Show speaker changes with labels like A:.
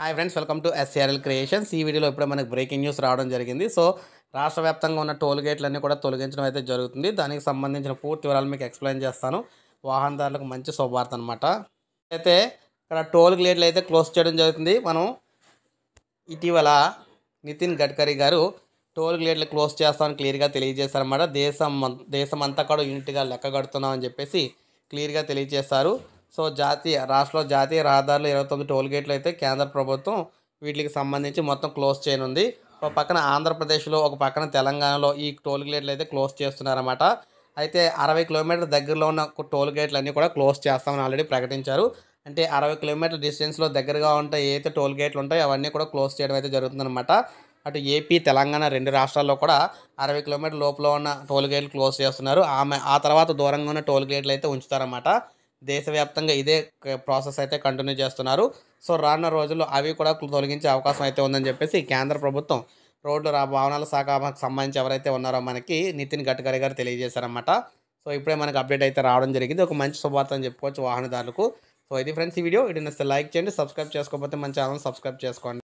A: hi friends welcome to SRL creations ఈ వీడియోలో ఇప్పుడు మనకు బ్రేకింగ్ న్యూస్ రావడం జరిగింది సో రాష్ట్ర వ్యాప్తంగా ఉన్న టోల్ గేట్లన్నీ కూడా తొలగించడం అయితే జరుగుతుంది దానికి సంబంధించిన పూర్తి వివరాలు మీకు ఎక్స్ప్లెయిన్ చేస్తాను వాహనదారులకు మంచి శుభవార్త అనమాట అయితే ఇక్కడ టోల్ గేట్లు అయితే క్లోజ్ చేయడం జరుగుతుంది మనం ఇటీవల నితిన్ గడ్కరీ గారు టోల్ గేట్లు క్లోజ్ చేస్తామని క్లియర్గా తెలియజేశారన్నమాట దేశం దేశమంతా కూడా యూనిట్గా లెక్క కడుతున్నామని చెప్పేసి క్లియర్గా తెలియజేశారు సో జాతీయ రాష్ట్రంలో జాతీయ రహదారులు ఇరవై తొమ్మిది టోల్ గేట్లు అయితే కేంద్ర ప్రభుత్వం వీటికి సంబంధించి మొత్తం క్లోజ్ చేయనుంది ఒక పక్కన ఆంధ్రప్రదేశ్లో ఒక పక్కన తెలంగాణలో ఈ టోల్ గేట్లు అయితే క్లోజ్ చేస్తున్నారన్నమాట అయితే అరవై కిలోమీటర్ దగ్గరలో ఉన్న టోల్ గేట్లు అన్నీ కూడా క్లోజ్ చేస్తామని ఆల్రెడీ ప్రకటించారు అంటే అరవై కిలోమీటర్ డిస్టెన్స్లో దగ్గరగా ఉంటాయి ఏదైతే టోల్ గేట్లు ఉంటాయో అవన్నీ కూడా క్లోజ్ చేయడం అయితే జరుగుతుందన్నమాట అటు ఏపీ తెలంగాణ రెండు రాష్ట్రాల్లో కూడా అరవై కిలోమీటర్ లోపల ఉన్న టోల్ గేట్లు క్లోజ్ చేస్తున్నారు ఆమె ఆ తర్వాత దూరంగా ఉన్న టోల్ గేట్లు అయితే ఉంచుతారన్నమాట దేశవ్యాప్తంగా ఇదే ప్రాసెస్ అయితే కంటిన్యూ చేస్తున్నారు సో రానున్న రోజుల్లో అవి కూడా తొలగించే అవకాశం అయితే ఉందని చెప్పేసి కేంద్ర ప్రభుత్వం రోడ్లు రా భవనాల శాఖకు సంబంధించి ఎవరైతే ఉన్నారో మనకి నితిన్ గడ్కరీ గారు తెలియజేశారన్నమాట సో ఇప్పుడే మనకు అప్డేట్ అయితే రావడం జరిగింది ఒక మంచి శుభార్త అని చెప్పుకోవచ్చు వాహనదారులకు సో ఇది ఫ్రెండ్స్ ఈ వీడియో ఇటు నచ్చితే లైక్ చేయండి సబ్స్క్రైబ్ చేసుకోకపోతే మన ఛానల్ సబ్స్క్రైబ్ చేసుకోండి